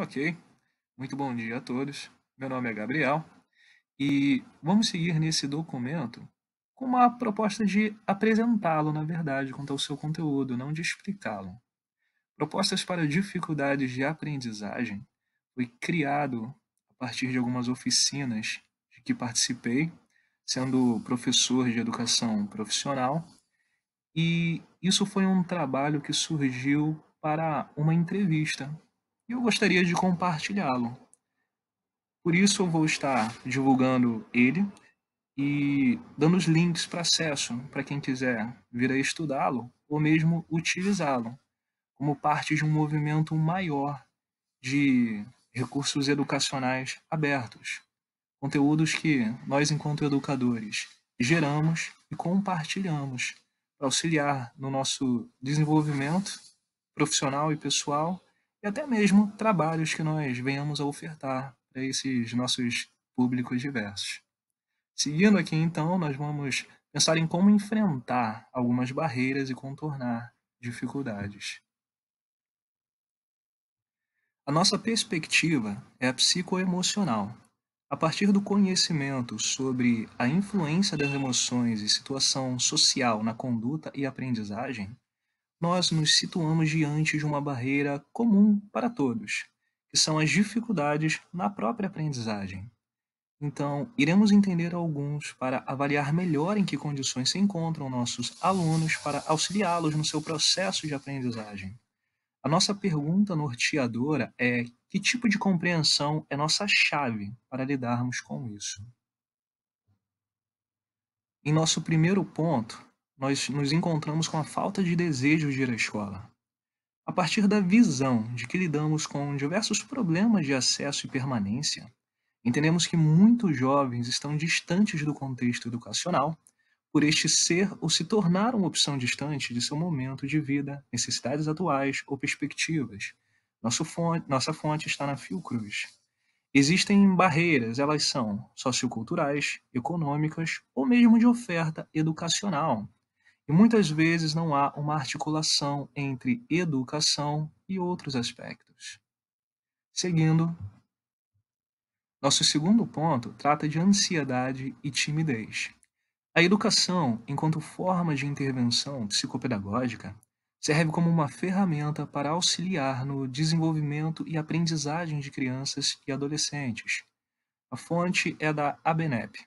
Ok, muito bom dia a todos. Meu nome é Gabriel e vamos seguir nesse documento com uma proposta de apresentá-lo, na verdade, quanto ao seu conteúdo, não de explicá-lo. Propostas para dificuldades de aprendizagem foi criado a partir de algumas oficinas de que participei, sendo professor de educação profissional, e isso foi um trabalho que surgiu para uma entrevista e eu gostaria de compartilhá-lo. Por isso eu vou estar divulgando ele e dando os links para acesso para quem quiser vir a estudá-lo ou mesmo utilizá-lo como parte de um movimento maior de recursos educacionais abertos, conteúdos que nós, enquanto educadores, geramos e compartilhamos para auxiliar no nosso desenvolvimento profissional e pessoal e até mesmo trabalhos que nós venhamos a ofertar para esses nossos públicos diversos. Seguindo aqui, então, nós vamos pensar em como enfrentar algumas barreiras e contornar dificuldades. A nossa perspectiva é a psicoemocional. A partir do conhecimento sobre a influência das emoções e situação social na conduta e aprendizagem, nós nos situamos diante de uma barreira comum para todos, que são as dificuldades na própria aprendizagem. Então, iremos entender alguns para avaliar melhor em que condições se encontram nossos alunos para auxiliá-los no seu processo de aprendizagem. A nossa pergunta norteadora é: que tipo de compreensão é nossa chave para lidarmos com isso? Em nosso primeiro ponto, nós nos encontramos com a falta de desejo de ir à escola. A partir da visão de que lidamos com diversos problemas de acesso e permanência, entendemos que muitos jovens estão distantes do contexto educacional por este ser ou se tornar uma opção distante de seu momento de vida, necessidades atuais ou perspectivas. Fonte, nossa fonte está na Fiocruz. Existem barreiras, elas são socioculturais, econômicas ou mesmo de oferta educacional, e muitas vezes não há uma articulação entre educação e outros aspectos. Seguindo, nosso segundo ponto trata de ansiedade e timidez. A educação, enquanto forma de intervenção psicopedagógica, serve como uma ferramenta para auxiliar no desenvolvimento e aprendizagem de crianças e adolescentes. A fonte é da ABNEP.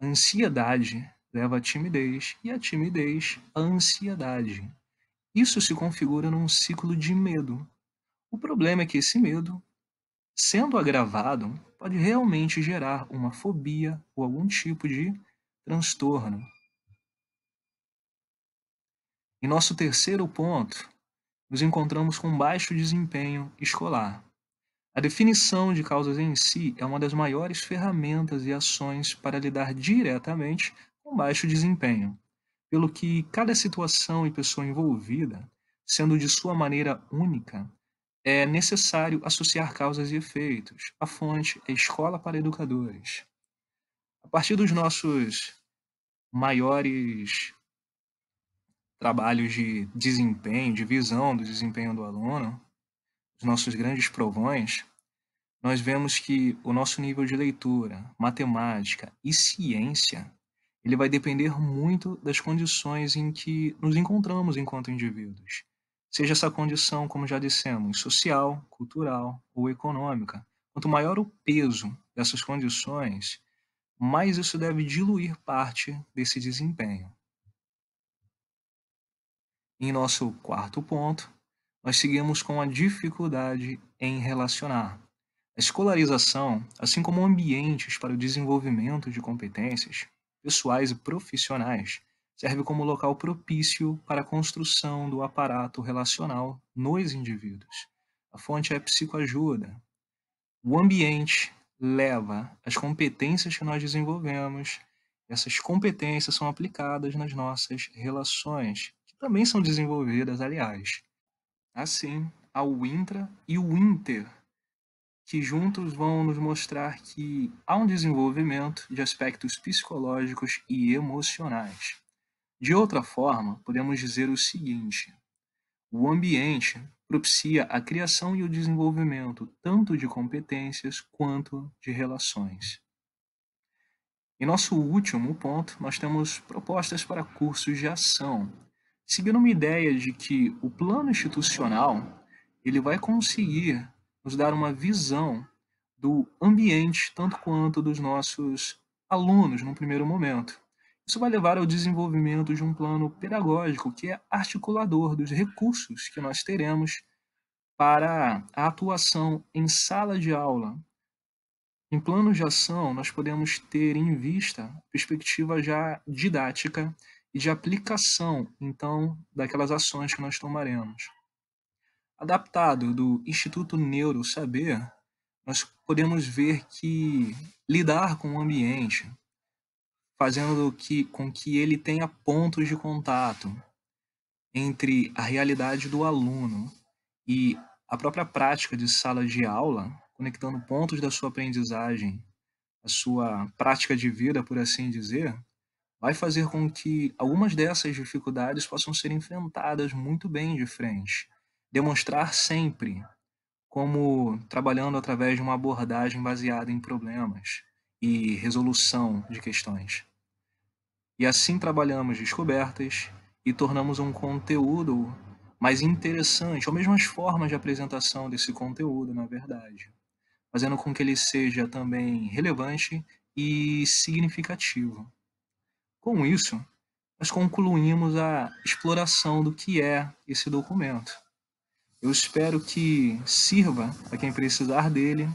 A ansiedade leva à timidez e a timidez à ansiedade. Isso se configura num ciclo de medo. O problema é que esse medo, sendo agravado, pode realmente gerar uma fobia ou algum tipo de transtorno. Em nosso terceiro ponto, nos encontramos com baixo desempenho escolar. A definição de causas em si é uma das maiores ferramentas e ações para lidar diretamente baixo desempenho, pelo que cada situação e pessoa envolvida, sendo de sua maneira única, é necessário associar causas e efeitos. A fonte é Escola para Educadores. A partir dos nossos maiores trabalhos de desempenho, de visão do desempenho do aluno, os nossos grandes provões, nós vemos que o nosso nível de leitura, matemática e ciência ele vai depender muito das condições em que nos encontramos enquanto indivíduos. Seja essa condição, como já dissemos, social, cultural ou econômica. Quanto maior o peso dessas condições, mais isso deve diluir parte desse desempenho. Em nosso quarto ponto, nós seguimos com a dificuldade em relacionar. A escolarização, assim como ambientes para o desenvolvimento de competências, pessoais e profissionais, serve como local propício para a construção do aparato relacional nos indivíduos. A fonte é a psicoajuda. O ambiente leva as competências que nós desenvolvemos, essas competências são aplicadas nas nossas relações, que também são desenvolvidas, aliás. Assim, há o intra e o inter que juntos vão nos mostrar que há um desenvolvimento de aspectos psicológicos e emocionais. De outra forma, podemos dizer o seguinte: o ambiente propicia a criação e o desenvolvimento tanto de competências quanto de relações. Em nosso último ponto, nós temos propostas para cursos de ação, seguindo uma ideia de que o plano institucional ele vai conseguir nos dar uma visão do ambiente, tanto quanto dos nossos alunos, num primeiro momento. Isso vai levar ao desenvolvimento de um plano pedagógico que é articulador dos recursos que nós teremos para a atuação em sala de aula. Em planos de ação, nós podemos ter em vista perspectiva já didática e de aplicação, então, daquelas ações que nós tomaremos adaptado do Instituto Neuro Saber, nós podemos ver que lidar com o ambiente, fazendo que, com que ele tenha pontos de contato entre a realidade do aluno e a própria prática de sala de aula, conectando pontos da sua aprendizagem, a sua prática de vida, por assim dizer, vai fazer com que algumas dessas dificuldades possam ser enfrentadas muito bem de frente demonstrar sempre como trabalhando através de uma abordagem baseada em problemas e resolução de questões. E assim trabalhamos descobertas e tornamos um conteúdo mais interessante, ou mesmo as formas de apresentação desse conteúdo, na verdade, fazendo com que ele seja também relevante e significativo. Com isso, nós concluímos a exploração do que é esse documento. Eu espero que sirva a quem precisar dele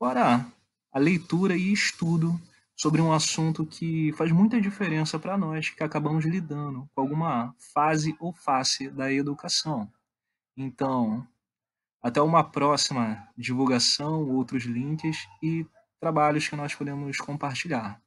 para a leitura e estudo sobre um assunto que faz muita diferença para nós que acabamos lidando com alguma fase ou face da educação. Então, até uma próxima divulgação, outros links e trabalhos que nós podemos compartilhar.